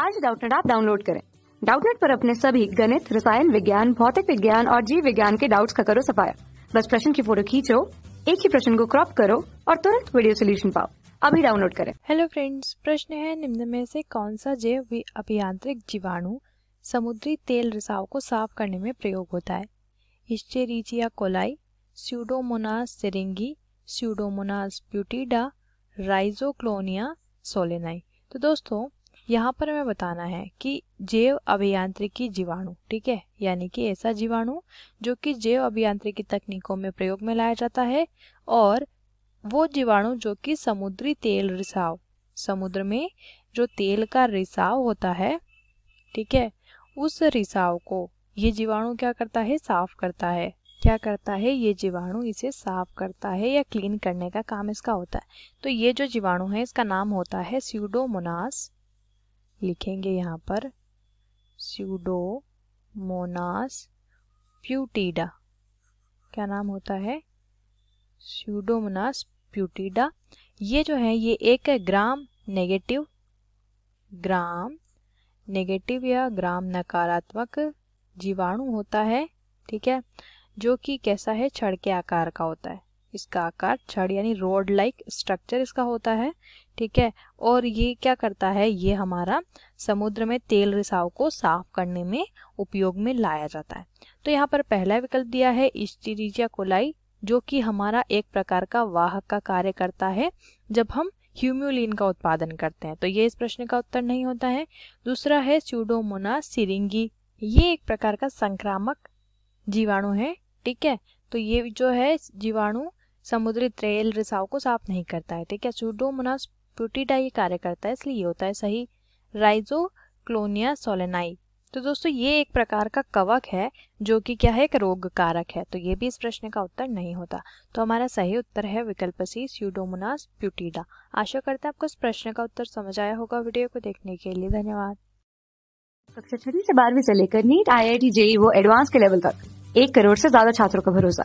आज डाउटनेट आप डाउनलोड करें डाउटनेट पर अपने सभी गणित रसायन विज्ञान भौतिक विज्ञान और जीव विज्ञान के डाउट्स का करो सफाया बस प्रश्न की फोटो खींचो एक ही प्रश्न को क्रॉप करो और तुरंत वीडियो सोल्यूशन पाओ अभी डाउनलोड करें हेलो फ्रेंड्स प्रश्न है निम्न में से कौन सा जैव अभियांत्रिक जीवाणु समुद्री तेल रिसाव को साफ करने में प्रयोग होता है Escherichia coli Pseudomonas syringae Pseudomonas putida Rhizoctonia solani तो दोस्तों यहाँ पर हमें बताना है कि जैव अभियांत्रिकी जीवाणु ठीक है यानी कि ऐसा जीवाणु जो कि जैव अभियांत्रिकी तकनीकों में प्रयोग में लाया जाता है और वो जीवाणु जो कि समुद्री तेल रिसाव समुद्र में जो तेल का रिसाव होता है ठीक है उस रिसाव को ये जीवाणु क्या करता है साफ करता है क्या करता है ये जीवाणु इसे साफ करता है या क्लीन करने का काम इसका होता है तो ये जो जीवाणु है इसका नाम होता है स्यूडोमोनास लिखेंगे यहाँ पर स्यूडो मोनास प्यूटीडा क्या नाम होता है स्यूडोमोनास प्यूटीडा ये जो है ये एक ग्राम नेगेटिव ग्राम नेगेटिव या ग्राम नकारात्मक जीवाणु होता है ठीक है जो कि कैसा है छड़ के आकार का होता है इसका आकार छड़ यानी रोड लाइक स्ट्रक्चर इसका होता है ठीक है और ये क्या करता है ये हमारा समुद्र में तेल रिसाव को साफ करने में उपयोग में लाया जाता है तो यहाँ पर पहला विकल्प दिया है इस्टीरिजिया कोलाई जो कि हमारा एक प्रकार का वाहक का कार्य करता है जब हम ह्यूम्यूलिन का उत्पादन करते हैं तो ये इस प्रश्न का उत्तर नहीं होता है दूसरा है स्यूडोमोना सिरिंगी ये एक प्रकार का संक्रामक जीवाणु है ठीक है तो ये जो है जीवाणु समुद्री तेल रिसाव को साफ नहीं करता है ठीक है सूडोमोनास प्यूटिडा ये कार्य करता है इसलिए ये होता है सही राइजो क्लोनिया सोलेनाई तो दोस्तों ये एक प्रकार का कवक है जो कि क्या है एक रोग कारक है तो ये भी इस प्रश्न का उत्तर नहीं होता तो हमारा सही उत्तर है विकल्प सी स्यूडोमोनास प्यूटिडा आशा करते हैं आपको इस प्रश्न का उत्तर समझ आया होगा वीडियो को देखने के लिए धन्यवाद कक्षा छठी से बारहवीं से लेकर NEET I I T JEE वो एडवांस के लेवल तक एक करोड़ से ज्यादा छात्रों का भरोसा